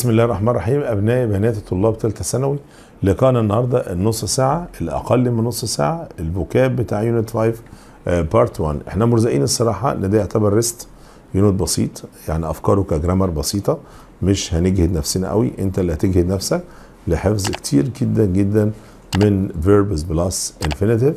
بسم الله الرحمن الرحيم أبنائي بناتي الطلاب ثالثة ثانوي لقانا النهاردة النص ساعة الأقل من نص ساعة البوكاب بتاع يونت 5 بارت 1 احنا مرزقين الصراحة إن ده يعتبر ريست يونت بسيط يعني أفكاره كجرامر بسيطة مش هنجهد نفسنا قوي أنت اللي هتجهد نفسك لحفظ كتير جدا جدا من فيربس بلس انفينيتيف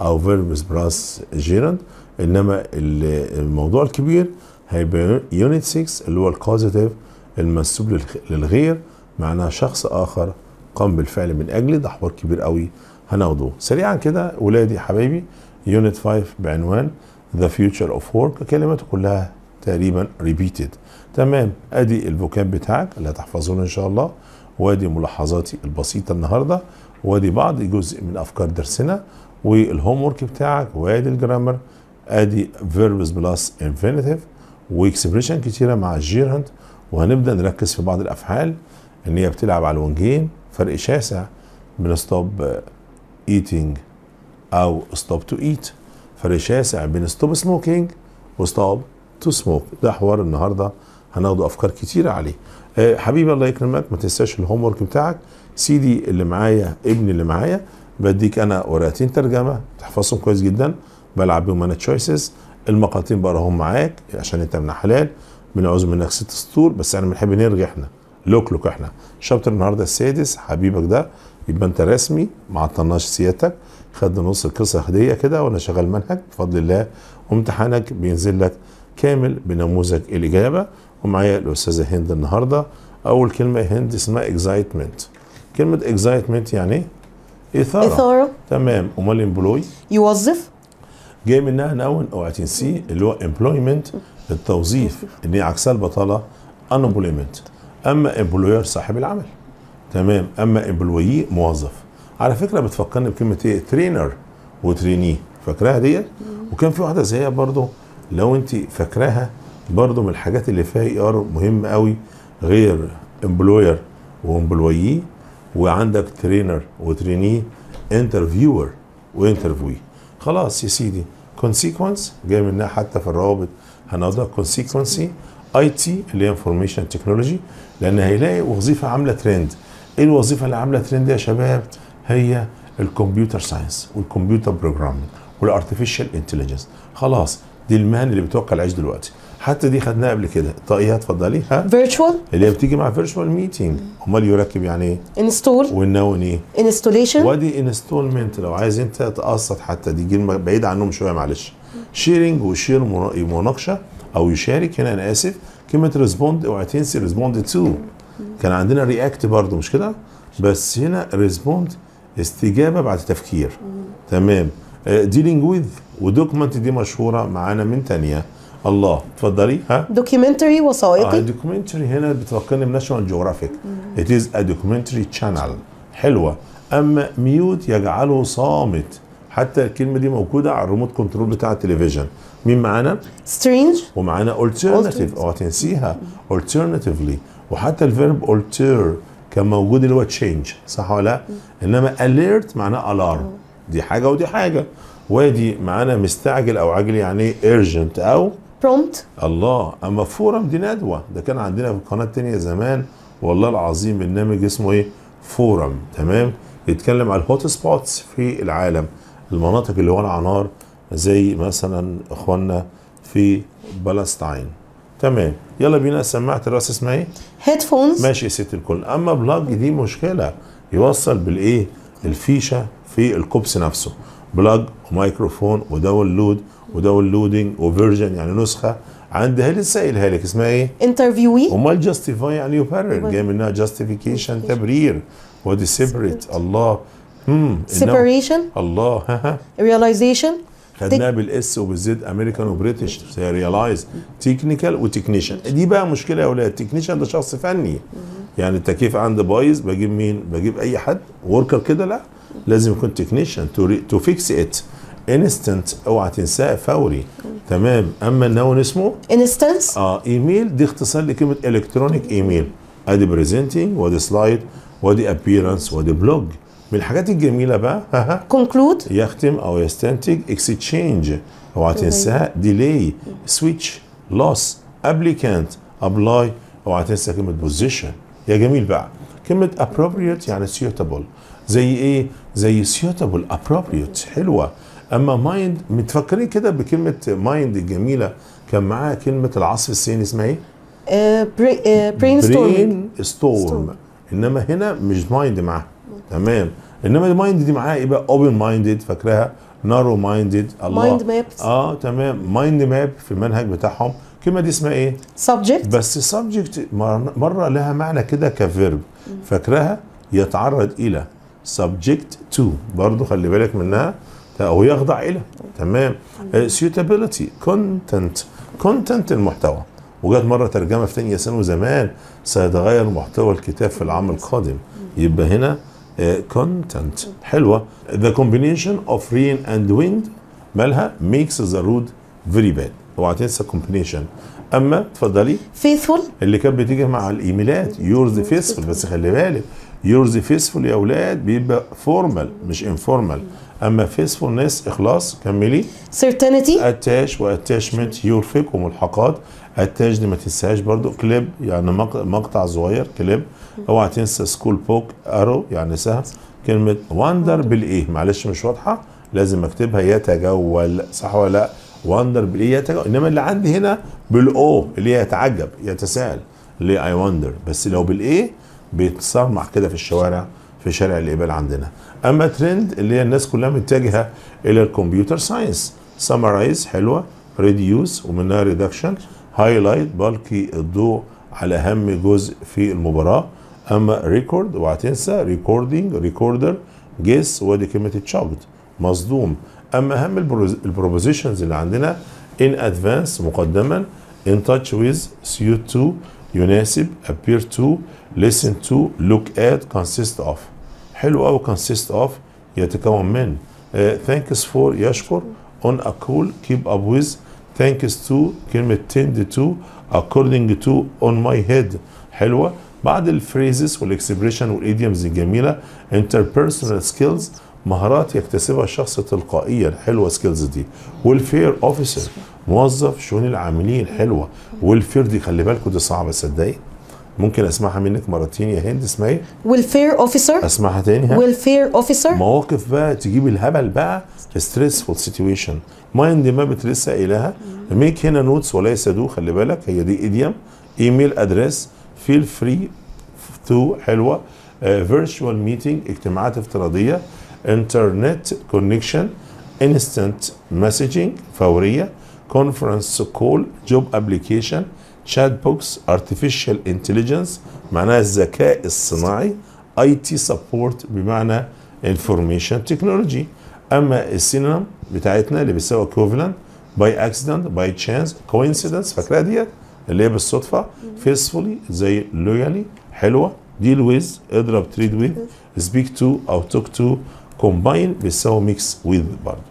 أو فيربس بلس gerund إنما الموضوع الكبير هيبقى يونت 6 اللي هو الكوزيتيف المنسوب للغير معناه شخص آخر قام بالفعل من أجله ده حوار كبير قوي هناخده سريعا كده ولادي حبايبي يونت 5 بعنوان ذا فيوتشر اوف ورك كلماته كلها تقريبا ريبيتد تمام ادي الفوكاب بتاعك اللي هتحفظونه ان شاء الله وادي ملاحظاتي البسيطه النهارده وادي بعض جزء من افكار درسنا والهوم ورك بتاعك وادي الجرامر ادي فيربز بلس انفينيتيف واكسبريشن كتيره مع الجيرانت وهنبدا نركز في بعض الافعال ان هي بتلعب على الونجين فرق شاسع من ستوب ايتينج او ستوب تو ايت فرق شاسع بين ستوب سموكينج وستوب تو سموك ده حوار النهارده هناخدوا افكار كتيره عليه أه حبيبي الله يكرمك ما تنساش الهوم ورك بتاعك سيدي اللي معايا ابني اللي معايا بديك انا ورقتين ترجمه تحفظهم كويس جدا بلعب بيهم انا تشويسز المقاطين بقراهم معاك عشان انت من حلال بنعوز منك ست سطور بس احنا بنحب نرجع احنا لوك لوك احنا شابتر النهارده السادس حبيبك ده يبقى انت رسمي ما عطلناش سيادتك خد نص القصه هديه كده وانا شغال منهج بفضل الله وامتحانك بينزل لك كامل بنموذج الاجابه ومعايا الاستاذه هند النهارده اول كلمه هند اسمها اكزايتمنت كلمه اكزايتمنت يعني ايه اثاره اثاره تمام امال امبلوي يوظف جاي منها نون اوعى تنسي اللي هو امبلويمنت التوظيف اللي هي عكسها البطاله انبلويمنت اما امبلوير صاحب العمل تمام اما امبلويي موظف على فكره بتفكرني بكلمه ايه ترينر وتريني فاكراها ديت وكان في واحده زيها برضه لو انت فاكراها برضه من الحاجات اللي فيها اي ار مهم قوي غير امبلوير وامبلويي وعندك ترينر وتريني انترفيور وانترفيوي خلاص يا سيدي كونسيكونس جاي منها حتى في الروابط هنضع كونسيكونسي اي تي اللي هي انفورميشن تكنولوجي لان هيلاقي وظيفه عامله ترند ايه الوظيفه اللي عامله ترند يا شباب هي الكمبيوتر ساينس والكمبيوتر بروجرامينج والارتفيشال انتليجنس خلاص دي المهن اللي بتوقع العيش دلوقتي حتى دي خدناها قبل كده طاقيها طيب، اتفضلي ها فيرتشوال اللي هي بتيجي مع فيرتشوال ميتنج امال يركب يعني ايه انستول والنون ايه انستوليشن وادي انستولمنت لو عايز انت تقسط حتى دي جيل بعيد عنهم شويه معلش شيرنج وشير مناقشه او يشارك هنا انا اسف كلمه ريسبوند اوعى تنسي ريسبوند تو كان عندنا رياكت برضه مش كده بس هنا ريسبوند استجابه بعد تفكير تمام ديلينج ويز ودوكمنت دي مشهوره معانا من ثانيه الله اتفضلي ها دوكيومنتري وثائقي اه دوكيومنتري هنا بتفكرني بناشونال جيوغرافيك ات از ا دوكيومنتري تشانل حلوه اما ميوت يجعله صامت حتى الكلمه دي موجوده على الريموت كنترول بتاع التلفزيون مين معانا سترينج ومعانا الترناتيف اوعى تنسيها الترناتيفلي وحتى الفيرب التر كان موجود اللي هو تشينج صح ولا لا انما اليرت معناه الارم دي حاجه ودي حاجه وادي معانا مستعجل او عاجل يعني ايه ارجنت او برومت الله اما فورم دي ندوه ده كان عندنا في القناه الثانيه زمان والله العظيم برنامج اسمه ايه فورم تمام يتكلم على الهوت سبوتس في العالم المناطق اللي ولع نار زي مثلا اخواننا في بالستاين تمام يلا بينا سماعه الراس اسمها ايه هيدفونز ماشي يا ست الكل اما بلاج دي مشكله يوصل بالايه الفيشه في الكوبس نفسه بلاج ومايكروفون وداونلود وداونلودنج وفيرجن يعني نسخه عندي هي لسه قايلها لك اسمها ايه؟ انترفيوي امال جاستيفاي يعني يبرر جاي منها جاستيفيكيشن تبرير ودي سيبريت الله hmm. امم سيبريشن الله ها ريلايزيشن خدناها بالاس وبالزد امريكان وبريتش ريلايز تكنيكال وتكنيشن دي بقى مشكله يا اولاد تكنيشن ده شخص فني يعني التكييف عندي بايظ بجيب مين؟ بجيب اي حد وركر كده لا لازم يكون تكنيشن تو فيكس ات انستنت اوعى تنساه فوري تمام اما النون اسمه انستنس اه ايميل دي اختصار لكلمه الكترونيك ايميل ادي بريزنتنج وادي سلايد وادي ابيرنس وادي بلوج من الحاجات الجميله بقى كونكلود يختم او يستنتج اكستشينج اوعى تنساها ديلي سويتش لوس ابليكانت ابلاي اوعى تنسى كلمه بوزيشن يا جميل بقى كلمه ابروبريت يعني سيوتابل زي ايه زي سيوتابل ابروبريت حلوه اما مايند متفكرين كده بكلمه مايند الجميله كان معاها كلمه العصف الصيني اسمها ايه؟ برين ستورم ستورم انما هنا مش مايند معاها تمام انما المايند دي معاها ايه بقى؟ اوبن مايندد فاكراها نارو مايندد الله مايند مابس اه تمام مايند ماب في المنهج بتاعهم الكلمه دي اسمها ايه؟ سبجكت بس سبجكت مره لها معنى كده كفيرب فاكراها يتعرض الى subject to برضه خلي بالك منها هو يخضع الى تمام uh, suitability content content المحتوى وجات مره ترجمه في ثانيه سنه زمان سيتغير محتوى الكتاب في العام القادم يبقى هنا كونتنت uh, حلوه ذا كومبينيشن اوف رين اند ويند مالها ميكس ذا رود فيري باد اوعى تنسى كومبينيشن اما تفضلي فيثفول اللي كانت بتيجي مع الايميلات يورز فيسفول بس خلي بالك يورز فيسفول يا اولاد بيبقى فورمال مش انفورمال اما فيسفولنس اخلاص كملي سيرتينتي اتاش واتاشمنت فيك وملحقات اتاش دي ما تنساهاش برضو كليب يعني مقطع صغير كليب اوعى تنسى سكول بوك ارو يعني سهم كلمه واندر بالايه معلش مش واضحه لازم اكتبها يتجول صح ولا لا واندر بالايه يتجول انما اللي عندي هنا بالاو اللي هي يتعجب يتساءل ليه اي وندر بس لو بالايه بيتصنع كده في الشوارع في شارع الإقبال عندنا أما ترند اللي هي الناس كلها متجهة إلى الكمبيوتر ساينس سمرايز حلوة ريديوس ومنها ريدكشن هايلايت بلقي الضوء على أهم جزء في المباراة أما ريكورد اوعى تنسى ريكوردينج ريكوردر جيس ودي كلمة تشابت مصدوم أما أهم البروبوزيشنز اللي عندنا ان ادفانس مقدما ان تاتش ويز سيوت تو يناسب appear to listen to look at consist of حلو أو consist of يتكون من uh, thanks for يشكر on a cool keep up with thanks to كلمة tend to according to on my head حلوة بعض الفريزز والاكسبريشن والايديومز الجميلة. interpersonal skills مهارات يكتسبها الشخص تلقائيا حلوه سكيلز دي والفير اوفيسر موظف شؤون العاملين حلوه والفير دي خلي بالكوا دي صعبه صدقي ممكن اسمعها منك مرتين يا هند اسمها ايه؟ والفير اوفيسر اسمعها تاني والفير اوفيسر مواقف بقى تجيب الهبل بقى ستريسفول سيتويشن مايند ما بترسى اليها ميك هنا نوتس وليس دو خلي بالك هي دي ايديم ايميل ادريس فيل فري تو حلوه فيرتشوال uh, ميتنج اجتماعات افتراضيه انترنت كونكشن انستنت مسجنج فوريه كونفرنس كول جوب ابلكيشن شات بوكس ارتفيشال انتليجنس معناها الذكاء الصناعي اي تي سبورت بمعنى انفورميشن تكنولوجي اما السينونيم بتاعتنا اللي بتساوي كوفلان باي اكسيدنت باي تشانس كوينسيدنس فاكرها ديت اللي هي بالصدفه فيسفولي زي لويالي حلوه ديل ويز اضرب تريد ويز سبيك تو او توك تو كومباين بيساوي ميكس ويذ برضه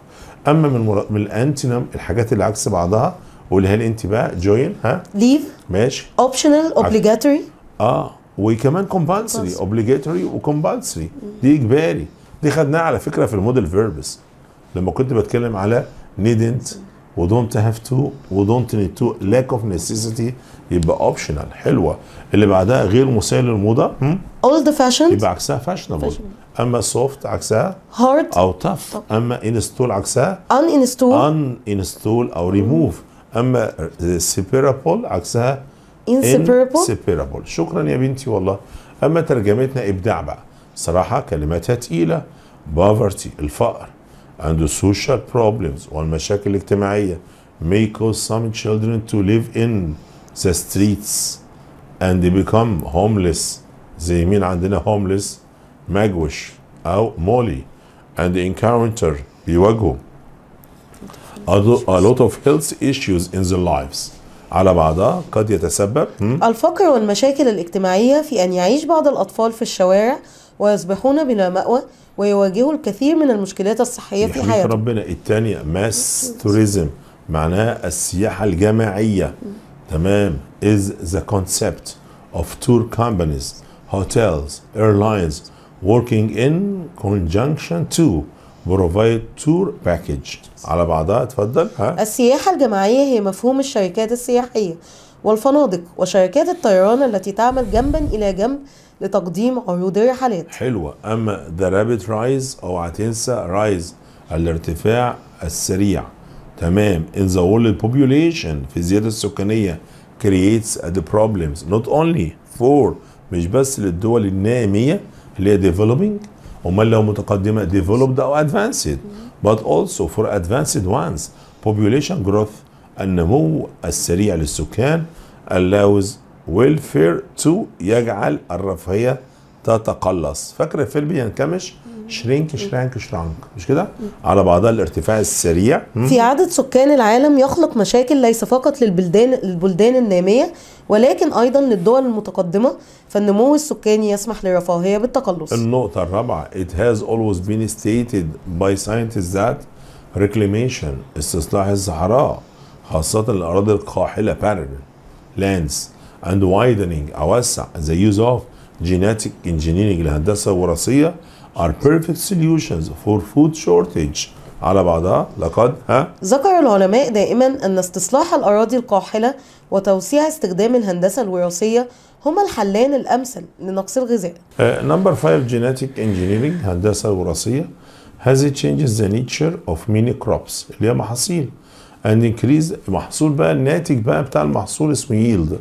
اما من مر... من الانتينم الحاجات اللي عكس بعضها قولها لي انت بقى جوين ها ليف ماشي اوبشنال اوبليجاتوري اه وكمان كومبالسري اوبليجاتوري وكومبالسري دي اجباري دي خدناها على فكره في الموديل فيربس لما كنت بتكلم على نيدنت ودونت هاف تو ودونت نيد تو لاك اوف نيسيسيتي يبقى اوبشنال حلوه اللي بعدها غير مسيل للموضه اولد فاشن يبقى عكسها فاشنبل اما سوفت عكسها هارد او تاف اما انستول عكسها ان انستول ان انستول او ريموف اما سيبيرابل عكسها انسيبيرابل سيبيرابل شكرا يا بنتي والله اما ترجمتنا ابداع بقى صراحه كلماتها تقيله بافرتي الفقر and social problems والمشاكل الاجتماعية may cause some children to live in the streets and they become homeless زي مين عندنا homeless مجوش أو مولي and they encounter بيواجهوا a lot of health issues in their lives على بعضها قد يتسبب الفقر والمشاكل الاجتماعية في أن يعيش بعض الأطفال في الشوارع ويصبحون بلا مأوى ويواجهوا الكثير من المشكلات الصحية في حياتهم ربنا الثانية ماس توريزم معناها السياحة الجماعية تمام is the concept of tour companies hotels airlines working in conjunction to بروفايد تور باكج على بعضها اتفضل ها السياحة الجماعية هي مفهوم الشركات السياحية والفنادق وشركات الطيران التي تعمل جنبا إلى جنب لتقديم عروض الرحلات حلوة أما ذا رابت رايز أوعى تنسى رايز الارتفاع السريع تمام in the world population في الزيادة السكانية creates the problems not only for مش بس للدول النامية اللي هي developing امال لو متقدمه developed او advanced but also for advanced ones population growth النمو السريع للسكان allows ويلفير تو يجعل الرفاهيه تتقلص فاكر الفيلم ينكمش شرينك شرانك شرانك مش كده على بعضها الارتفاع السريع في عدد سكان العالم يخلق مشاكل ليس فقط للبلدان البلدان الناميه ولكن ايضا للدول المتقدمه فالنمو السكاني يسمح للرفاهيه بالتقلص النقطه الرابعه it has always been stated by scientists that reclamation استصلاح الصحراء خاصه الاراضي القاحله barren lands and widening أوسع the use of genetic engineering الهندسة الوراثية are perfect solutions for food shortage على بعضها لقد ها ذكر العلماء دائما أن استصلاح الأراضي القاحلة وتوسيع استخدام الهندسة الوراثية هما الحلان الأمثل لنقص الغذاء. نمبر uh, 5 genetic engineering هندسة وراثية has it changes the nature of many crops اللي هي محاصيل and increase محصول بقى الناتج بقى بتاع المحصول اسمه yield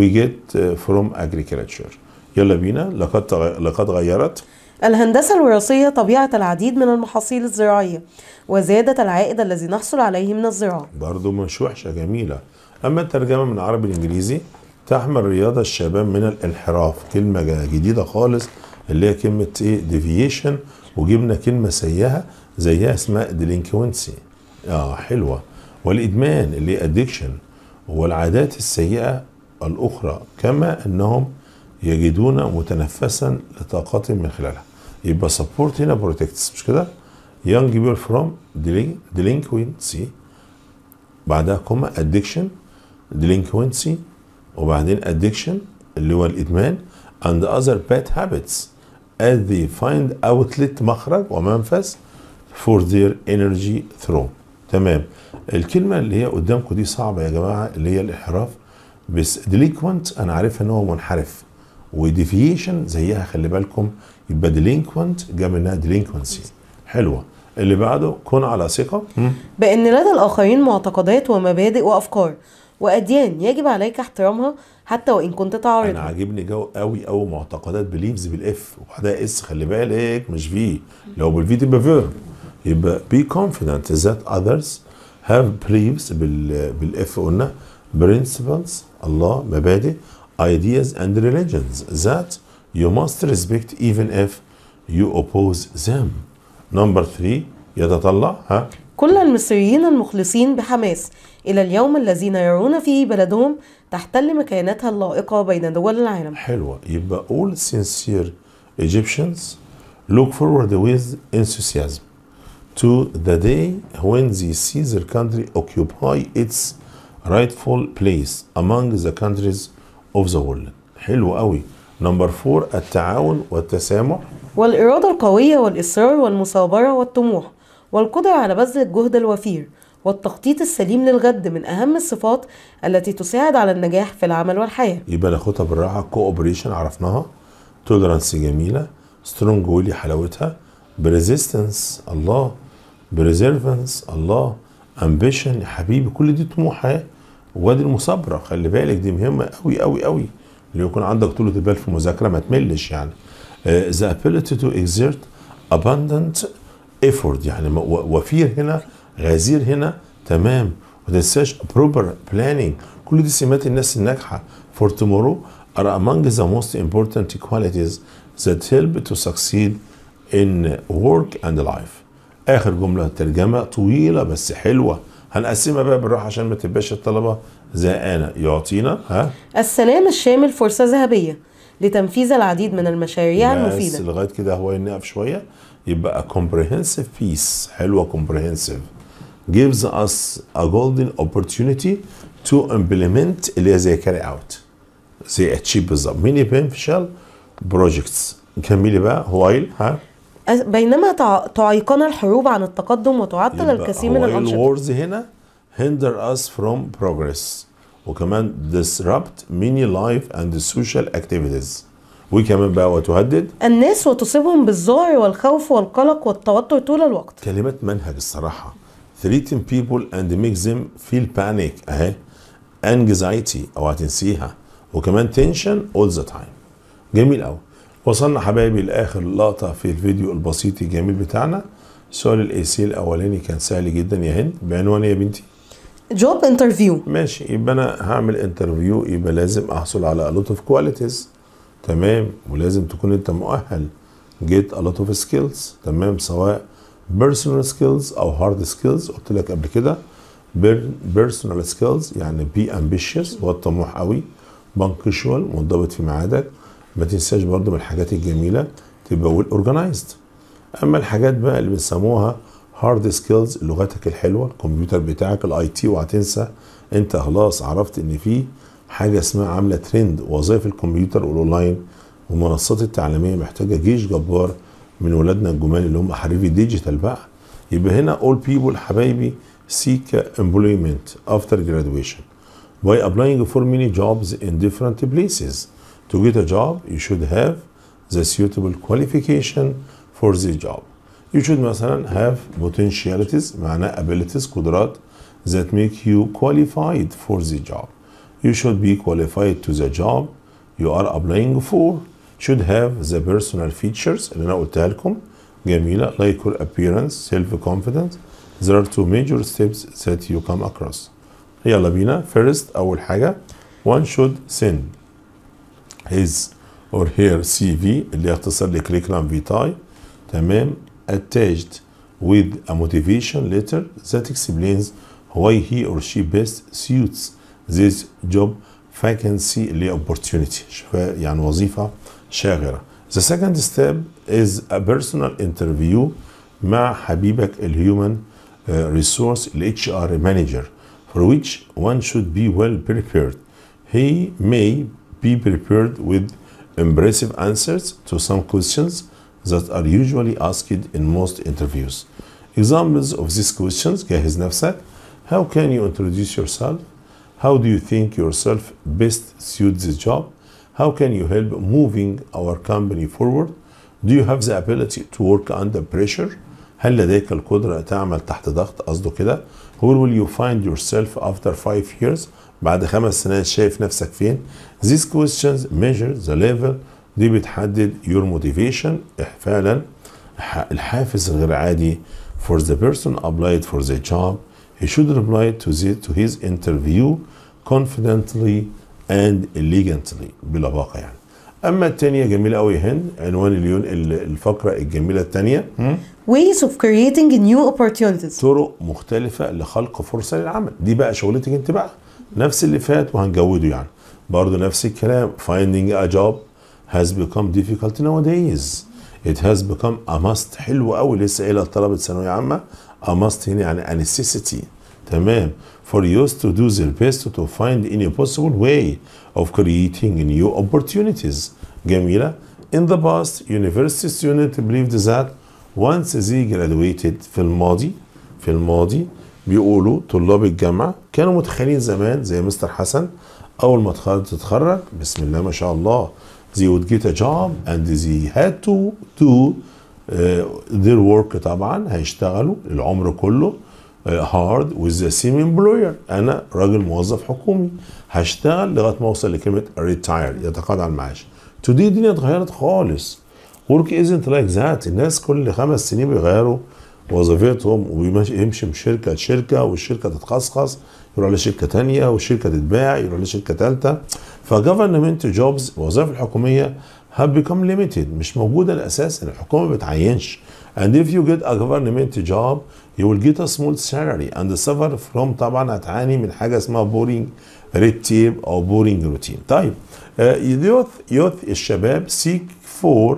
we get uh, from agriculture يلا بينا لقد لقد غيرت الهندسة الوراثية طبيعة العديد من المحاصيل الزراعية وزادت العائد الذي نحصل عليه من الزراعة برضو مش وحشة جميلة أما الترجمة من عربي الإنجليزي تحمل رياضة الشباب من الانحراف كلمة جديدة خالص اللي هي كلمة ايه ديفيشن وجبنا كلمة سيئة زيها اسمها ديلينكوينسي اه حلوة والإدمان اللي هي ادكشن والعادات السيئة الأخرى كما أنهم يجدون متنفسا لطاقتهم من خلالها يبقى سبورت هنا بروتكتس مش كده young people from delinquency بعدها كوما addiction delinquency وبعدين addiction اللي هو الإدمان and other bad habits as they find outlet مخرج ومنفذ for their energy through تمام الكلمة اللي هي قدامكم دي صعبة يا جماعة اللي هي الإحراف بس ديليكوينت انا عارف ان هو منحرف وديفيشن زيها خلي بالكم يبقى ديلينكوينت جا منها ديلينكوينسي حلوه اللي بعده كن على ثقه بان لدى الاخرين معتقدات ومبادئ وافكار واديان يجب عليك احترامها حتى وان كنت تعارض انا عاجبني جو قوي قوي معتقدات بليفز بالاف وبعدها اس خلي بالك مش في لو بالفي تبقى فيرب يبقى بي كونفيدنت ذات اذرز هاف بليفز بالاف قلنا principles Allah مبادئ ideas and religions that you must respect even if you oppose them number three يتطلع ها كل المصريين المخلصين بحماس إلى اليوم الذين يرون فيه بلدهم تحتل مكانتها اللائقة بين دول العالم حلوة يبقى all sincere Egyptians look forward with enthusiasm to the day when they see their country occupy its rightful place among the countries of the world حلو قوي نمبر فور التعاون والتسامح والإرادة القوية والإصرار والمثابرة والطموح والقدرة على بذل الجهد الوفير والتخطيط السليم للغد من أهم الصفات التي تساعد على النجاح في العمل والحياة يبقى ناخدها بالراحة cooperation عرفناها تولرانس جميلة سترونج ويلي حلاوتها بريزيستنس الله بريزيرفنس الله امبيشن يا حبيبي كل دي طموح حياه وادي المثابره خلي بالك دي مهمه قوي قوي قوي اللي يكون عندك طولة البال في المذاكره ما تملش يعني آه، the ability to exert abundant effort يعني وفير هنا غزير هنا تمام وتنساش proper planning كل دي سمات الناس الناجحه for tomorrow are among the most important qualities that help to succeed in work and life اخر جمله ترجمه طويله بس حلوه هنقسمها بقى بالراحه عشان ما تبقاش الطلبه زهقانه يعطينا ها السلام الشامل فرصه ذهبيه لتنفيذ العديد من المشاريع المفيده بس لغايه كده هو نقف شويه يبقى كومبريهنسيف بيس حلوه كومبريهنسيف gives us a golden opportunity to implement اللي هي زي carry out زي achieve بالظبط ميني beneficial projects كملي بقى while ها بينما تعيقنا الحروب عن التقدم وتعطل الكثير من الأنشطة الورز هنا hinder us from progress وكمان disrupt many life and social activities وكمان بقى وتهدد الناس وتصيبهم بالذعر والخوف والقلق والتوتر طول الوقت كلمات منهج الصراحة threaten people and make them feel panic اهي anxiety اوعى تنسيها وكمان tension all the time جميل قوي وصلنا حبايبي لاخر لقطه في الفيديو البسيط الجميل بتاعنا سؤال الاي سي الاولاني كان سهل جدا يا هند بعنوان يا بنتي جوب انترفيو ماشي يبقى انا هعمل انترفيو يبقى لازم احصل على لوت اوف كواليتيز تمام ولازم تكون انت مؤهل جيت a lot of skills تمام سواء personal skills او hard skills قلت لك قبل كده personal skills يعني be ambitious هو الطموح قوي بنكشوال منضبط في ميعادك ما تنساش برضو من الحاجات الجميله تبقى ويل اورجنايزد اما الحاجات بقى اللي بنسموها هارد سكيلز لغتك الحلوه الكمبيوتر بتاعك الاي تي وهتنسى انت خلاص عرفت ان في حاجه اسمها عامله ترند وظائف الكمبيوتر والاونلاين والمنصات التعليميه محتاجه جيش جبار من ولادنا الجمال اللي هم حريفي ديجيتال بقى يبقى هنا اول بيبول حبايبي seek employment after graduation by applying for many jobs in different places To get a job, you should have the suitable qualification for the job. You should مثلا have potentialities معناه abilities قدرات that make you qualified for the job. You should be qualified to the job you are applying for. Should have the personal features اللي أنا قلتها لكم جميلة like your appearance, self-confidence. There are two major steps that you come across. يلا بينا first أول حاجة one should send his or her CV اللي اختصار the curriculum vitae تمام attached with a motivation letter that explains why he or she best suits this job vacancy اللي opportunity يعني وظيفة شاغرة The second step is a personal interview مع حبيبك human uh, resource, ال HR manager for which one should be well prepared. He may be prepared with impressive answers to some questions that are usually asked in most interviews. Examples of these questions جهز نفسك How can you introduce yourself? How do you think yourself best suits the job? How can you help moving our company forward? Do you have the ability to work under pressure? هل لديك القدرة تعمل تحت ضغط؟ قصده كده. Where will you find yourself after five years بعد خمس سنين شايف نفسك فين these questions measure the level دي بتحدد your motivation فعلا الحافز غير عادي for the person applied for the job he should reply to, the, to his interview confidently and elegantly بلباقه يعني اما الثانيه جميله قوي هند عنوان اليون الفقره الجميله الثانيه ways of creating new opportunities طرق مختلفه لخلق فرصه للعمل دي بقى شغلتك انت بقى نفس اللي فات وهنجوده يعني برضه نفس الكلام finding a job has become difficult nowadays it has become a must حلو قوي لسه قايلها لطلبه ثانويه عامه a must هنا يعني a necessity تمام for youth to do their best to find any possible way of creating new opportunities جميله in the past university students believed that once they graduated في الماضي في الماضي بيقولوا طلاب الجامعه كانوا متخيلين زمان زي مستر حسن اول ما تتخرج بسم الله ما شاء الله they would get a job and they had to do uh, their work طبعا هيشتغلوا العمر كله uh, hard with the same employer انا راجل موظف حكومي هشتغل لغايه ما اوصل لكلمه ريتاير يتقاعد عن المعاش today الدنيا اتغيرت خالص work isn't like that الناس كل خمس سنين بيغيروا وظيفتهم ويمشي من شركه لشركه والشركه تتخصخص يروح لشركه ثانيه والشركه تتباع يروح لشركه ثالثه فجفرمنت جوبز الوظائف الحكوميه have become limited مش موجوده إن الحكومه ما بتعينش and if you get a government job you will get a small salary and suffer from طبعا هتعاني من حاجه اسمها boring red tape او boring routine طيب آه، youth youth الشباب seek for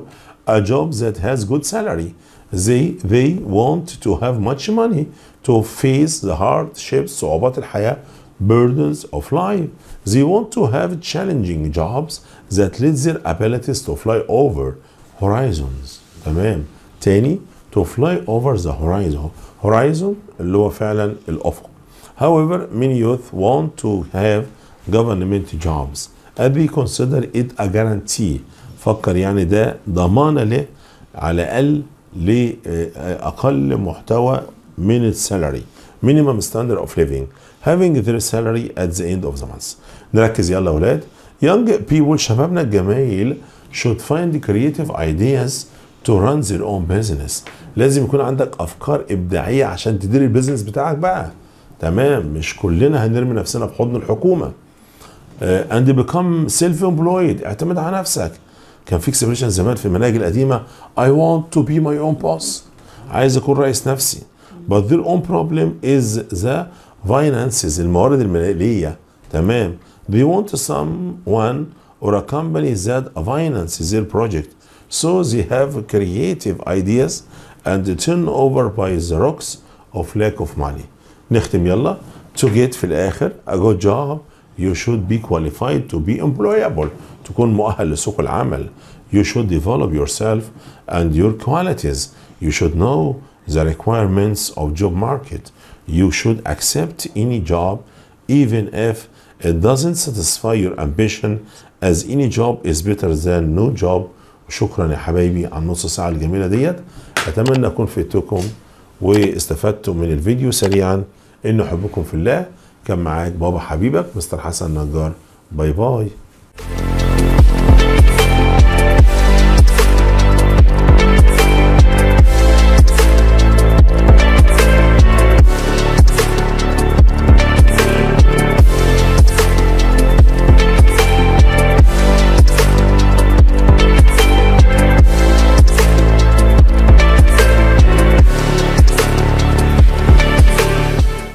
a job that has good salary they, they want to have much money to face the hardships, of الحياة, burdens of life. They want to have challenging jobs that lead their abilities to fly over horizons. تمام. تاني to fly over the horizon. Horizon اللي هو فعلا الأفق. However, many youth want to have government jobs. we consider it a guarantee. فكر يعني ده ضمانة له على الأقل لأقل محتوى من السالري مينيمم ستاندر اوف ليفينج هافينج ذير سالري ات ذا اند اوف ذا مانث نركز يلا يا اولاد young بيبول شبابنا الجمايل should find creative ideas to run their own business لازم يكون عندك افكار ابداعيه عشان تدير البيزنس بتاعك بقى تمام مش كلنا هنرمي نفسنا في حضن الحكومه uh, and become self employed اعتمد على نفسك كان في اكسبريشن زمان في المناهج القديمه اي want تو بي ماي اون boss عايز اكون رئيس نفسي but their own problem is the finances الموارد الماليه تمام they want someone or a company that finances their project so they have creative ideas and turn over by the rocks of lack of money نختم يلا to get في الاخر a good job You should be qualified to be employable تكون مؤهل لسوق العمل You should develop yourself and your qualities You should know the requirements of job market You should accept any job even if it doesn't satisfy your ambition as any job is better than no job شكرا يا حبايبي على النص ساعة الجميلة ديت أتمنى أكون فدتكم واستفدتم من الفيديو سريعا إن حبكم في الله كان معاك بابا حبيبك مستر حسن نجار باي باي